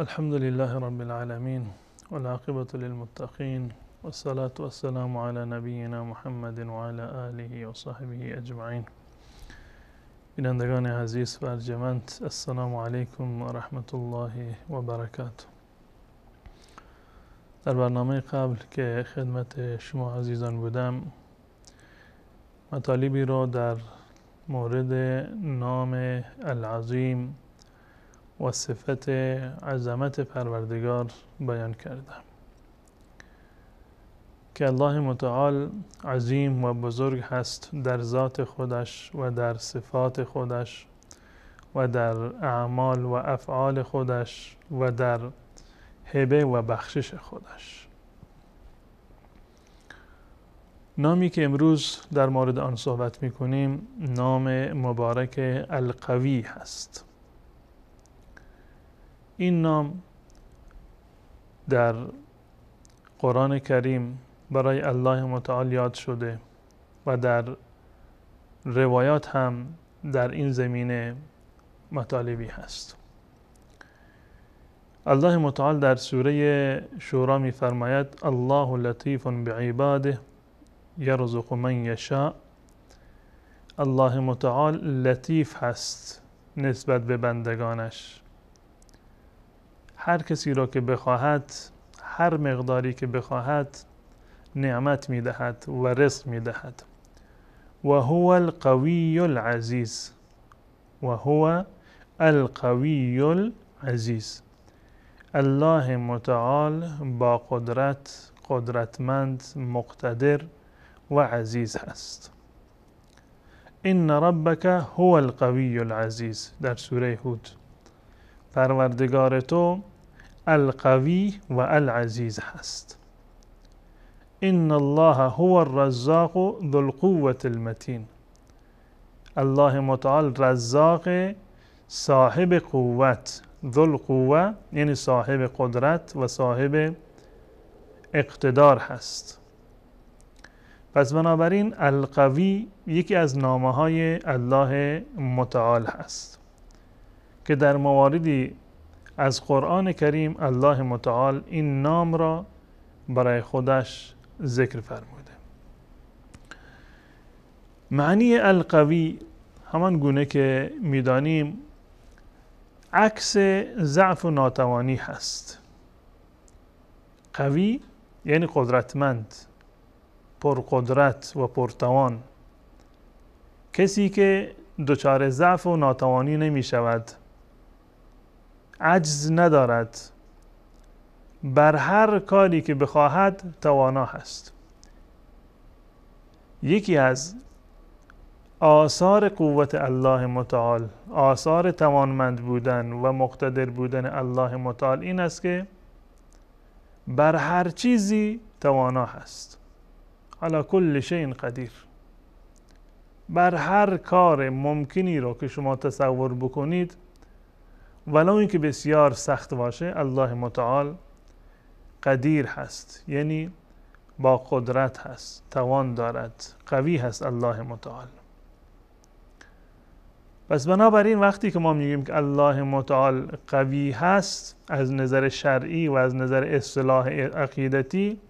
الحمد لله رب العالمين والعاقبة للمتقين والصلاة والسلام على نبينا محمد وعلى آله وصحبه أجمعين بینندگان عزیز و ارجمند السلام عليكم ورحمة الله وبركاته در برنامه قبل که خدمت شما عزیزان بودم مطالبی را در مورد نام العظیم و صفت عظمت پروردگار بیان کرده که الله متعال عظیم و بزرگ هست در ذات خودش و در صفات خودش و در اعمال و افعال خودش و در هبه و بخشش خودش نامی که امروز در مورد آن صحبت می کنیم نام مبارک القوی هست این نام در قرآن کریم برای الله متعال یاد شده و در روایات هم در این زمینه مطالبی هست الله متعال در سوره شورا میفرماید الله لطیف بعباده یرزق من یشاء الله متعال لطیف هست نسبت به بندگانش هر کسی را که بخواهد هر مقداری که بخواهد نعمت میدهد و رزق میدهد و هو القوی العزیز و هو القوی العزیز الله متعال با قدرت قدرتمند مقتدر و عزیز هست این ربک هو القوی العزیز در سوره هود پروردگار تو القوی و العزیز هست ان الله هو الرزاق ذو القوة المتین الله متعال رزاق صاحب قوت ذو القوه یعنی صاحب قدرت و صاحب اقتدار هست پس بنابراین القوی یکی از نامه های الله متعال هست که در مواردی از قرآن کریم الله متعال این نام را برای خودش ذکر فرموده معنی القوی همان گونه که میدانیم عکس ضعف و ناتوانی هست قوی یعنی قدرتمند پرقدرت و پرتوان کسی که دچار ضعف و ناتوانی نمی شود عجز ندارد بر هر کاری که بخواهد توانا هست یکی از آثار قوت الله متعال آثار توانمند بودن و مقتدر بودن الله متعال این است که بر هر چیزی توانا هست حالا کل این قدیر بر هر کار ممکنی را که شما تصور بکنید ولو اینکه بسیار سخت باشه الله متعال قدیر هست یعنی با قدرت هست توان دارد قوی هست الله متعال پس بنابراین وقتی که ما میگیم که الله متعال قوی هست از نظر شرعی و از نظر اصطلاح عقیدتی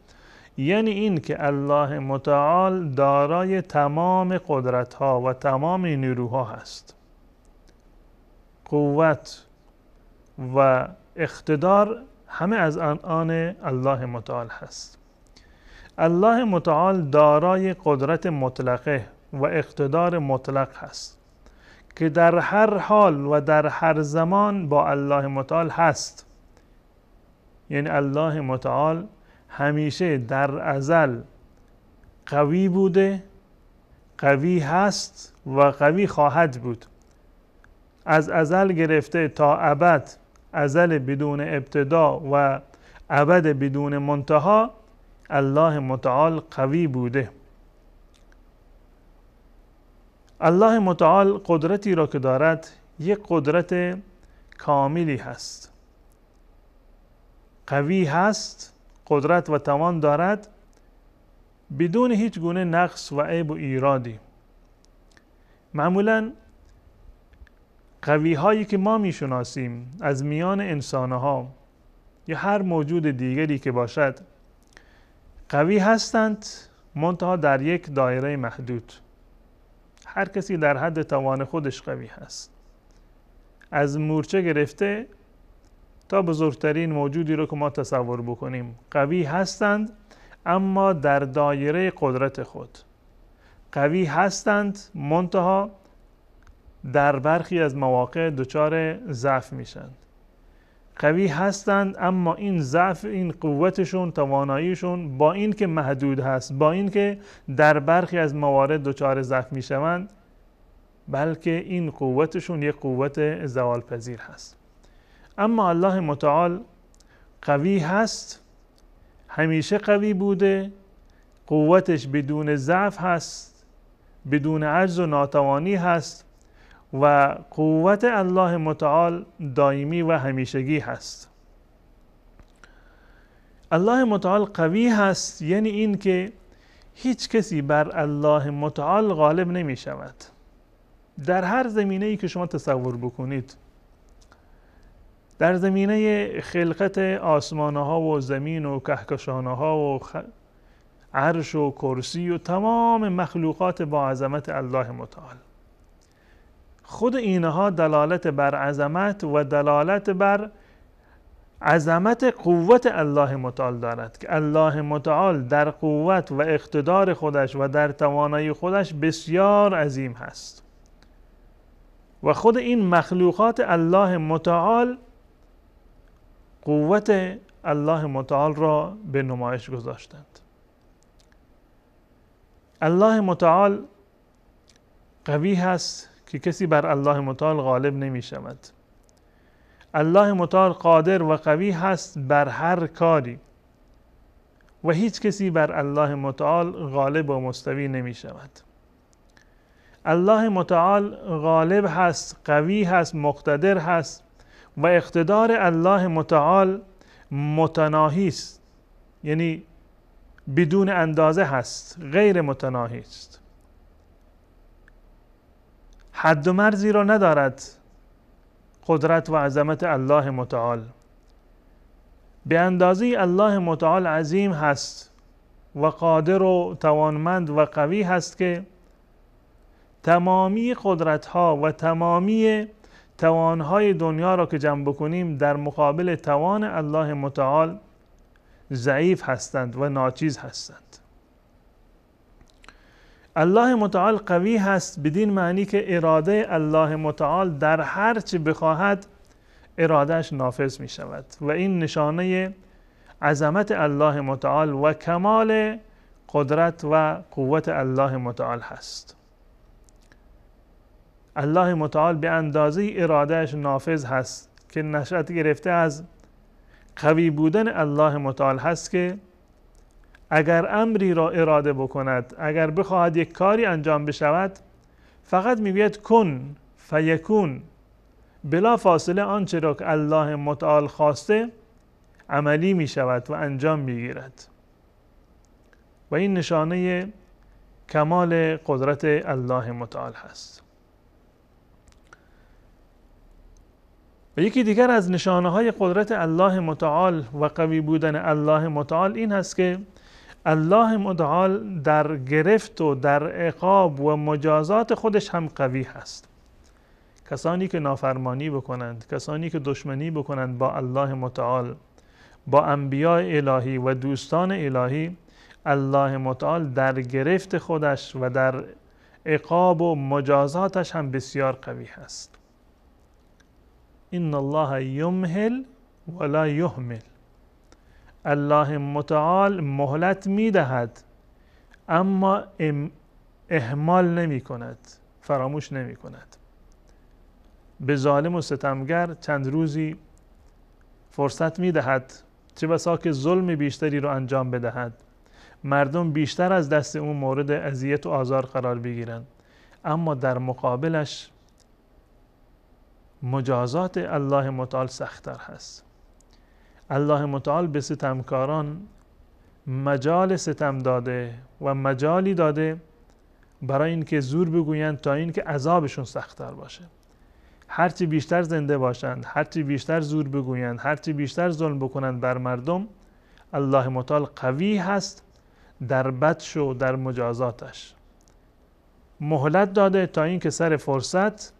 یعنی این که الله متعال دارای تمام قدرت ها و تمام نیروها هست قوت و اقتدار همه از آن الله متعال هست الله متعال دارای قدرت مطلقه و اقتدار مطلق هست که در هر حال و در هر زمان با الله متعال هست یعنی الله متعال همیشه در ازل قوی بوده قوی هست و قوی خواهد بود از ازل گرفته تا ابد ازل بدون ابتدا و ابد بدون منتها الله متعال قوی بوده الله متعال قدرتی را که دارد یک قدرت کاملی هست قوی هست قدرت و توان دارد بدون هیچ گونه نقص و عیب و ایرادی معمولا قوی هایی که ما میشناسیم از میان انسان ها یا هر موجود دیگری که باشد قوی هستند منتها در یک دایره محدود هر کسی در حد توان خودش قوی هست از مورچه گرفته تا بزرگترین موجودی رو که ما تصور بکنیم قوی هستند اما در دایره قدرت خود قوی هستند منتها در برخی از مواقع دچار ضعف میشند قوی هستند اما این ضعف این قوتشون تواناییشون با این که محدود هست با این که در برخی از موارد دچار ضعف میشوند بلکه این قوتشون یک قوت زوال پذیر هست اما الله متعال قوی هست همیشه قوی بوده قوتش بدون ضعف هست بدون عجز و ناتوانی هست و قوت الله متعال دائمی و همیشگی هست الله متعال قوی هست یعنی این که هیچ کسی بر الله متعال غالب نمی شود در هر زمینه ای که شما تصور بکنید در زمینه خلقت آسمانه ها و زمین و کهکشانه ها و عرش و کرسی و تمام مخلوقات با عظمت الله متعال خود اینها دلالت بر عظمت و دلالت بر عظمت قوت الله متعال دارد که الله متعال در قوت و اقتدار خودش و در توانایی خودش بسیار عظیم هست و خود این مخلوقات الله متعال قوت الله متعال را به نمایش گذاشتند الله متعال قوی هست که کسی بر الله متعال غالب نمی شود الله متعال قادر و قوی هست بر هر کاری و هیچ کسی بر الله متعال غالب و مستوی نمی شود الله متعال غالب هست قوی هست مقتدر هست و اقتدار الله متعال متناهی است یعنی بدون اندازه هست غیر متناهی است حد و مرزی را ندارد قدرت و عظمت الله متعال به اندازه الله متعال عظیم هست و قادر و توانمند و قوی هست که تمامی قدرت ها و تمامی توان های دنیا را که جمع بکنیم در مقابل توان الله متعال ضعیف هستند و ناچیز هستند الله متعال قوی هست بدین معنی که اراده الله متعال در هر چی بخواهد ارادهش نافذ می شود و این نشانه عظمت الله متعال و کمال قدرت و قوت الله متعال هست الله متعال به اندازه ارادهش نافذ هست که نشأت گرفته از قوی بودن الله متعال هست که اگر امری را اراده بکند اگر بخواهد یک کاری انجام بشود فقط میگوید کن فیکون بلا فاصله آنچه را که الله متعال خواسته عملی می شود و انجام می گیرد و این نشانه کمال قدرت الله متعال هست و یکی دیگر از نشانه های قدرت الله متعال و قوی بودن الله متعال این هست که الله متعال در گرفت و در عقاب و مجازات خودش هم قوی هست کسانی که نافرمانی بکنند کسانی که دشمنی بکنند با الله متعال با انبیاء الهی و دوستان الهی الله متعال در گرفت خودش و در عقاب و مجازاتش هم بسیار قوی هست ان الله یمهل ولا یهمل الله متعال مهلت می دهد اما اهمال نمی کند فراموش نمی کند به ظالم و ستمگر چند روزی فرصت می دهد چه بسا که ظلم بیشتری رو انجام بدهد مردم بیشتر از دست اون مورد اذیت و آزار قرار بگیرند اما در مقابلش مجازات الله متعال سختتر هست الله متعال به ستمکاران مجال ستم داده و مجالی داده برای اینکه زور بگویند تا اینکه عذابشون سختتر باشه هرچی بیشتر زنده باشند هرچی بیشتر زور بگویند هرچی بیشتر ظلم بکنند بر مردم الله متعال قوی هست در بدش و در مجازاتش مهلت داده تا اینکه سر فرصت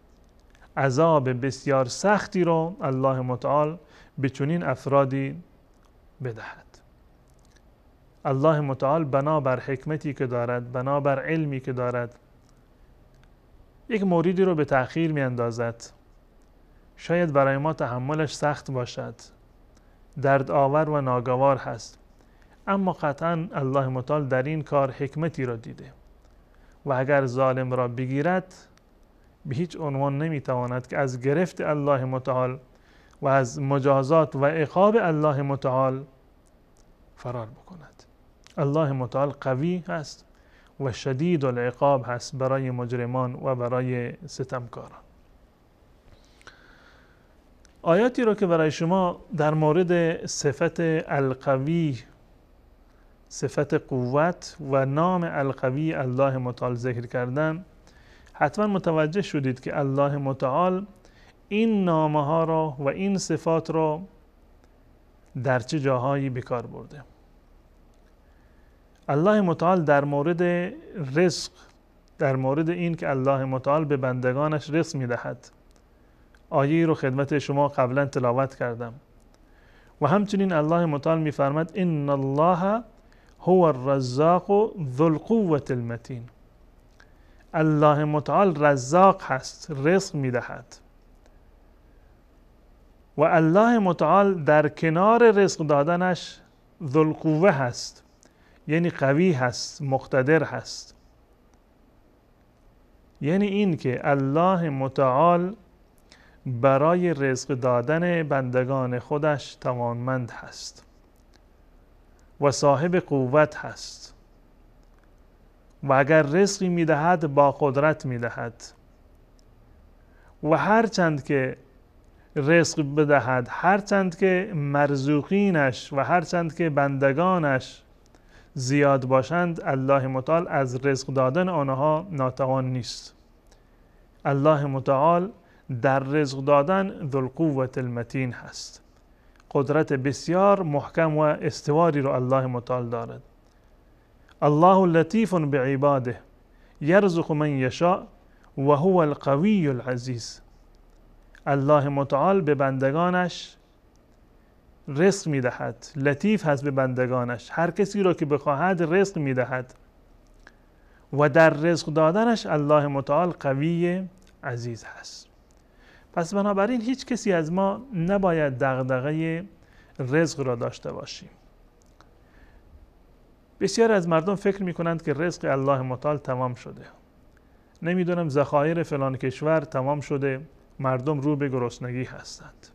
عذاب بسیار سختی رو الله متعال به چنین افرادی بدهد الله متعال بنابر حکمتی که دارد بنابر علمی که دارد یک موریدی رو به تأخیر می اندازد شاید برای ما تحملش سخت باشد درد آور و ناگوار هست اما قطعا الله متعال در این کار حکمتی را دیده و اگر ظالم را بگیرد به هیچ عنوان نمیتواند که از گرفت الله متعال و از مجازات و عقاب الله متعال فرار بکند الله متعال قوی هست و شدید العقاب هست برای مجرمان و برای ستمکاران آیاتی رو که برای شما در مورد صفت القوی صفت قوت و نام القوی الله متعال ذکر کردن حتما متوجه شدید که الله متعال این نامه ها را و این صفات را در چه جاهایی بکار برده الله متعال در مورد رزق در مورد این که الله متعال به بندگانش رزق دهد آیه رو خدمت شما قبلا تلاوت کردم و همچنین الله متعال میفرمد ان الله هو الرزاق ذو القوة المتین الله متعال رزاق هست رزق دهد و الله متعال در کنار رزق دادنش ذلقوه هست یعنی قوی هست مقتدر هست یعنی این که الله متعال برای رزق دادن بندگان خودش توانمند هست و صاحب قوت هست و اگر رزقی میدهد با قدرت میدهد و هرچند که رزق بدهد هرچند که مرزوقینش و هرچند که بندگانش زیاد باشند الله متعال از رزق دادن آنها ناتوان نیست الله متعال در رزق دادن ذوالقوت المتین هست قدرت بسیار محکم و استواری رو الله متعال دارد الله لطیف بعباده یرزق من یشاء و هو القوی العزیز الله متعال به بندگانش رزق میدهد لطیف هست به بندگانش هر کسی را که بخواهد رزق میدهد و در رزق دادنش الله متعال قوی عزیز هست پس بنابراین هیچ کسی از ما نباید دغدغه رزق را داشته باشیم بسیار از مردم فکر می کنند که رزق الله متعال تمام شده نمیدونم ذخایر فلان کشور تمام شده مردم رو به گرسنگی هستند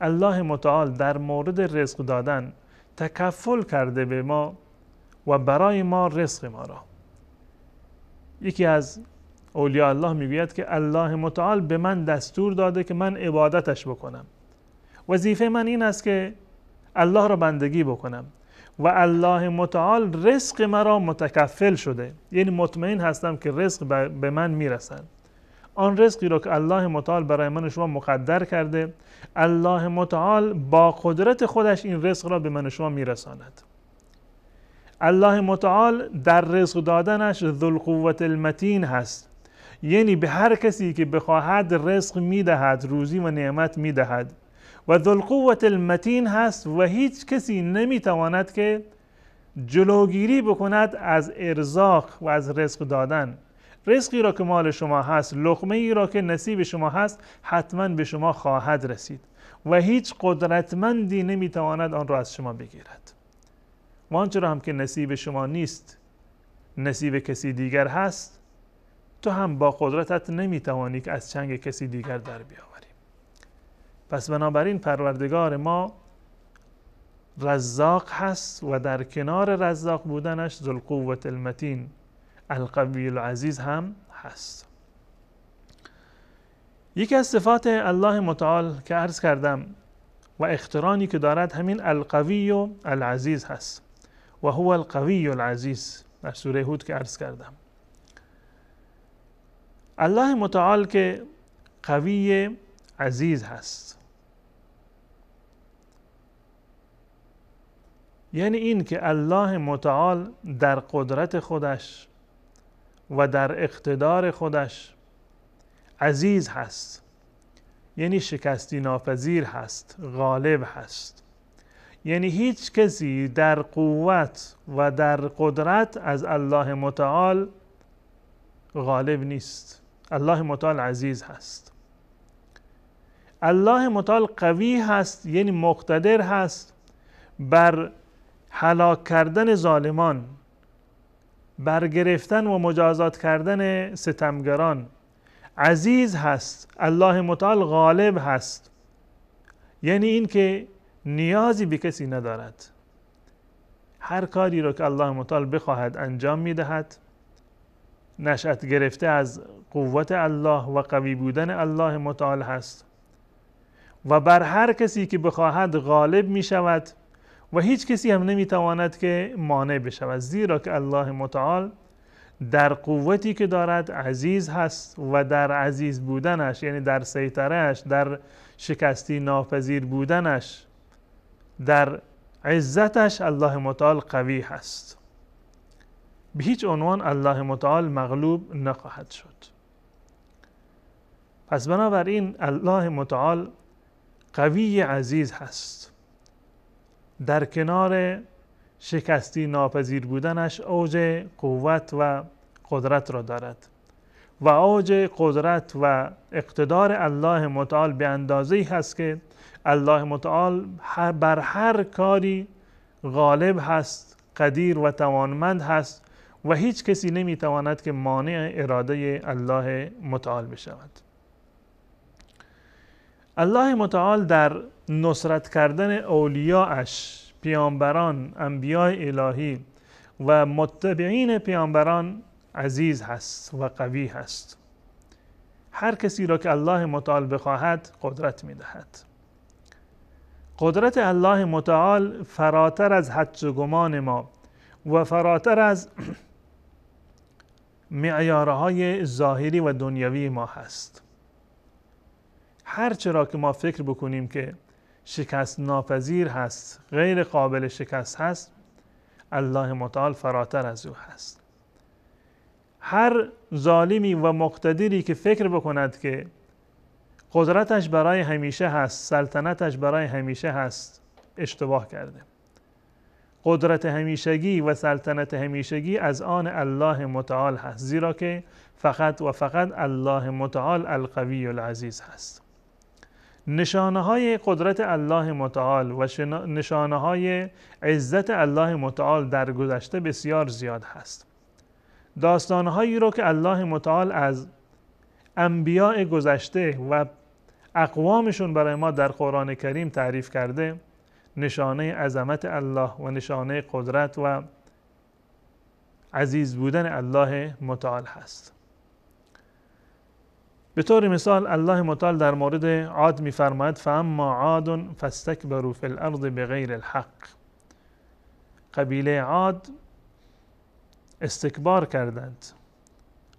الله متعال در مورد رزق دادن تکفل کرده به ما و برای ما رزق ما را یکی از اولیاء الله میگوید که الله متعال به من دستور داده که من عبادتش بکنم وظیفه من این است که الله را بندگی بکنم و الله متعال رزق مرا متکفل شده یعنی مطمئن هستم که رزق به من میرسد. آن رزقی را که الله متعال برای من و شما مقدر کرده الله متعال با قدرت خودش این رزق را به من و شما میرساند الله متعال در رزق دادنش ذل قوت المتین هست یعنی به هر کسی که بخواهد رزق میدهد روزی و نعمت میدهد و ذل قوت المتین هست و هیچ کسی نمیتواند که جلوگیری بکند از ارزاق و از رزق دادن رزقی را که مال شما هست لقمه ای را که نصیب شما هست حتما به شما خواهد رسید و هیچ قدرتمندی نمیتواند آن را از شما بگیرد و آنچه را هم که نصیب شما نیست نصیب کسی دیگر هست تو هم با قدرتت نمیتوانی که از چنگ کسی دیگر در بیاوری پس بنابراین پروردگار ما رزاق هست و در کنار رزاق بودنش ذوالقوت المتین القوی العزیز هم هست یکی از صفات الله متعال که عرض کردم و اخترانی که دارد همین القوی و العزیز هست و هو القوی العزیز در سوره هود که عرض کردم الله متعال که قوی عزیز هست یعنی این که الله متعال در قدرت خودش و در اقتدار خودش عزیز هست یعنی شکستی ناپذیر هست غالب هست یعنی هیچ کسی در قوت و در قدرت از الله متعال غالب نیست الله متعال عزیز هست الله متعال قوی هست یعنی مقتدر هست بر هلاک کردن ظالمان برگرفتن و مجازات کردن ستمگران عزیز هست الله متعال غالب هست یعنی اینکه نیازی به کسی ندارد هر کاری را که الله متعال بخواهد انجام میدهد نشأت گرفته از قوت الله و قوی بودن الله متعال هست و بر هر کسی که بخواهد غالب می شود و هیچ کسی هم نمیتواند که مانع بشود زیرا که الله متعال در قوتی که دارد عزیز هست و در عزیز بودنش یعنی در سیطرهش در شکستی ناپذیر بودنش در عزتش الله متعال قوی هست به هیچ عنوان الله متعال مغلوب نخواهد شد پس بنابراین الله متعال قوی عزیز هست در کنار شکستی ناپذیر بودنش اوج قوت و قدرت را دارد و اوج قدرت و اقتدار الله متعال به اندازه هست که الله متعال بر هر کاری غالب هست قدیر و توانمند هست و هیچ کسی نمیتواند که مانع اراده الله متعال بشود الله متعال در نصرت کردن اولیاش پیامبران انبیای الهی و متبعین پیامبران عزیز هست و قوی هست هر کسی را که الله متعال بخواهد قدرت می دهد. قدرت الله متعال فراتر از حد و گمان ما و فراتر از معیارهای ظاهری و دنیوی ما هست هر چرا که ما فکر بکنیم که شکست ناپذیر هست غیر قابل شکست هست الله متعال فراتر از او هست هر ظالمی و مقتدری که فکر بکند که قدرتش برای همیشه هست سلطنتش برای همیشه هست اشتباه کرده قدرت همیشگی و سلطنت همیشگی از آن الله متعال هست زیرا که فقط و فقط الله متعال القوی العزیز هست نشانه های قدرت الله متعال و نشانه های عزت الله متعال در گذشته بسیار زیاد هست داستان هایی رو که الله متعال از انبیاء گذشته و اقوامشون برای ما در قرآن کریم تعریف کرده نشانه عظمت الله و نشانه قدرت و عزیز بودن الله متعال هست به طور مثال الله متعال در مورد عاد میفرماید فاما عاد فاستکبروا فی الارض بغیر الحق قبیله عاد استکبار کردند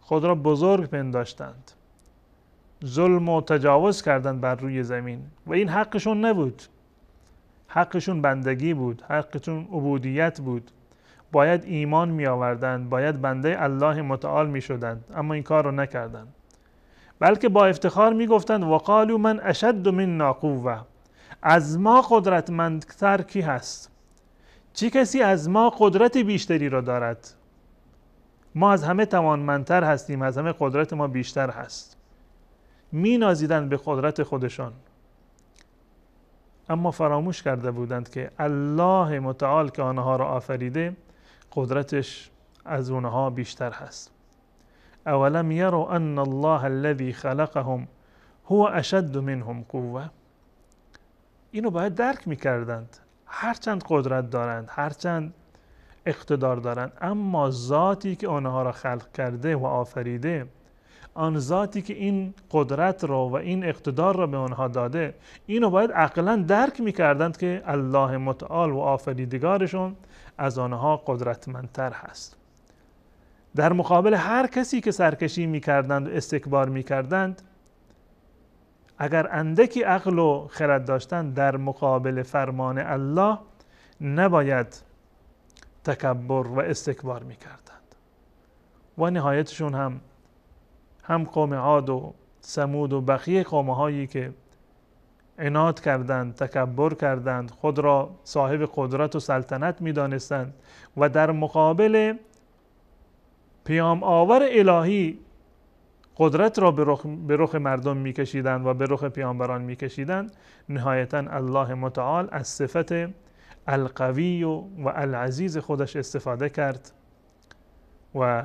خود را بزرگ پنداشتند ظلم و تجاوز کردند بر روی زمین و این حقشون نبود حقشون بندگی بود حقشون عبودیت بود باید ایمان می آوردند باید بنده الله متعال می شدند اما این کار را نکردند بلکه با افتخار میگفتند وقالو من اشد من ناقوه از ما قدرتمندتر کی هست چه کسی از ما قدرت بیشتری را دارد ما از همه توانمندتر هستیم از همه قدرت ما بیشتر هست مینازیدند به قدرت خودشان اما فراموش کرده بودند که الله متعال که آنها را آفریده قدرتش از اونها بیشتر هست اولم یرو ان الله الذي خلقهم هو اشد منهم قوه اینو باید درک میکردند هرچند قدرت دارند هرچند اقتدار دارند اما ذاتی که آنها را خلق کرده و آفریده آن ذاتی که این قدرت را و این اقتدار را به آنها داده اینو باید عقلا درک میکردند که الله متعال و آفریدگارشون از آنها قدرتمندتر هست در مقابل هر کسی که سرکشی میکردند و استکبار میکردند اگر اندکی عقل و خرد داشتند در مقابل فرمان الله نباید تکبر و استکبار میکردند و نهایتشون هم هم قوم عاد و سمود و بقیه قوم هایی که عناد کردند تکبر کردند خود را صاحب قدرت و سلطنت میدانستند و در مقابل پیام آور الهی قدرت را به رخ, مردم میکشیدند و به رخ پیامبران میکشیدند نهایتا الله متعال از صفت القوی و العزیز خودش استفاده کرد و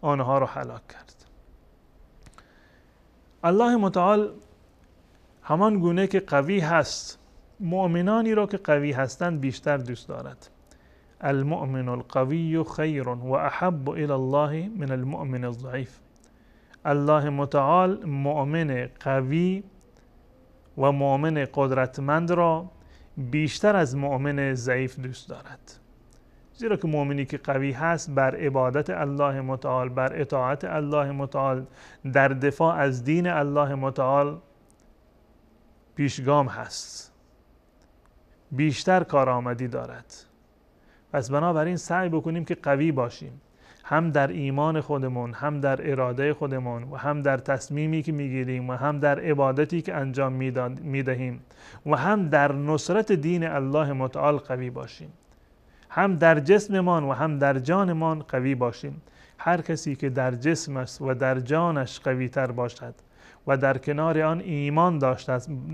آنها را هلاک کرد الله متعال همان گونه که قوی هست مؤمنانی را که قوی هستند بیشتر دوست دارد المؤمن القوي و وأحب إلى الله من المؤمن الضعيف الله متعال مؤمن قوی و مؤمن قدرتمند را بیشتر از مؤمن ضعیف دوست دارد زیرا که مؤمنی که قوی هست بر عبادت الله متعال بر اطاعت الله متعال در دفاع از دین الله متعال پیشگام هست بیشتر کارآمدی دارد پس بنابراین سعی بکنیم که قوی باشیم هم در ایمان خودمون هم در اراده خودمون و هم در تصمیمی که میگیریم و هم در عبادتی که انجام میدهیم و هم در نصرت دین الله متعال قوی باشیم هم در جسممان و هم در جانمان قوی باشیم هر کسی که در جسمش و در جانش قوی تر باشد و در کنار آن ایمان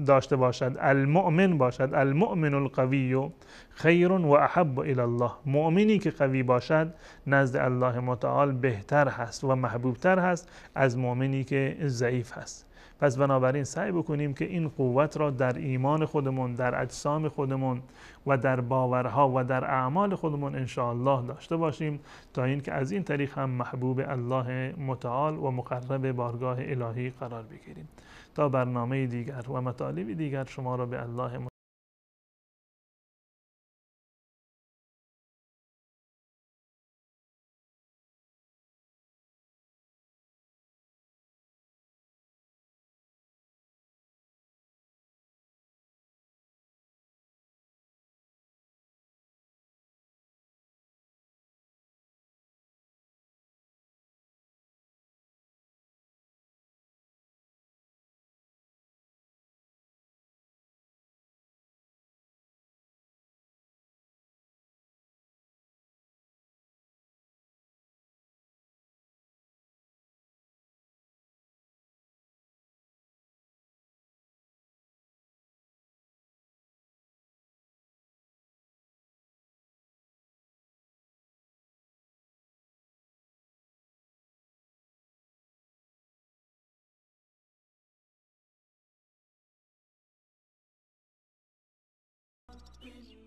داشته باشد المؤمن باشد المؤمن القوی خیر و احب الى الله مؤمنی که قوی باشد نزد الله متعال بهتر هست و محبوبتر هست از مؤمنی که ضعیف هست پس بنابراین سعی بکنیم که این قوت را در ایمان خودمون در اجسام خودمون و در باورها و در اعمال خودمون الله داشته باشیم تا اینکه از این طریق هم محبوب الله متعال و مقرب بارگاه الهی قرار بگیریم تا برنامه دیگر و مطالب دیگر شما را به الله You.